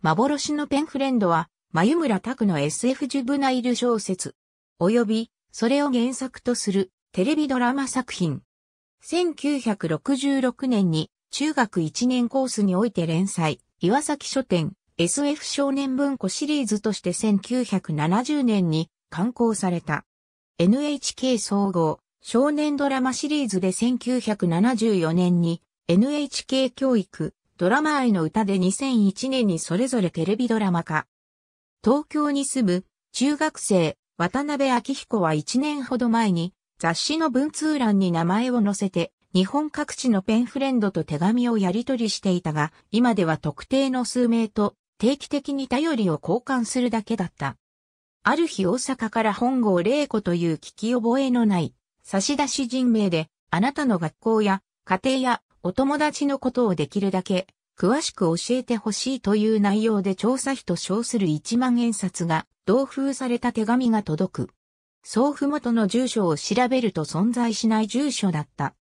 幻のペンフレンドは、眉村拓の SF ジュブナイル小説、及び、それを原作とするテレビドラマ作品。1966年に中学1年コースにおいて連載、岩崎書店 SF 少年文庫シリーズとして1970年に刊行された。NHK 総合少年ドラマシリーズで1974年に NHK 教育ドラマ愛の歌で2001年にそれぞれテレビドラマ化。東京に住む中学生渡辺明彦は1年ほど前に雑誌の文通欄に名前を載せて日本各地のペンフレンドと手紙をやり取りしていたが今では特定の数名と定期的に頼りを交換するだけだった。ある日大阪から本郷玲子という聞き覚えのない差出人名であなたの学校や家庭やお友達のことをできるだけ詳しく教えてほしいという内容で調査費と称する1万円札が同封された手紙が届く。送付元の住所を調べると存在しない住所だった。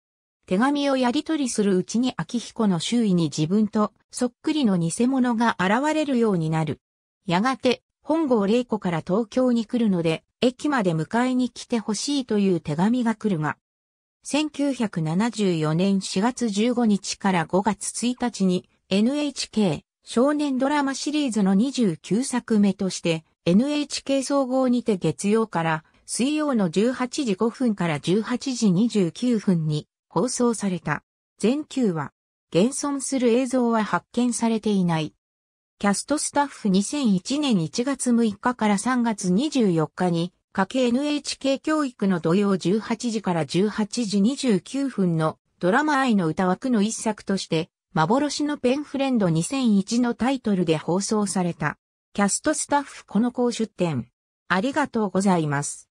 手紙をやり取りするうちに秋彦の周囲に自分とそっくりの偽物が現れるようになる。やがて本郷玲子から東京に来るので、駅まで迎えに来てほしいという手紙が来るが、1974年4月15日から5月1日に NHK 少年ドラマシリーズの29作目として NHK 総合にて月曜から水曜の18時5分から18時29分に放送された。全9話。現存する映像は発見されていない。キャストスタッフ2001年1月6日から3月24日に家計 NHK 教育の土曜18時から18時29分のドラマ愛の歌枠の一作として、幻のペンフレンド2001のタイトルで放送された。キャストスタッフこの講出展。ありがとうございます。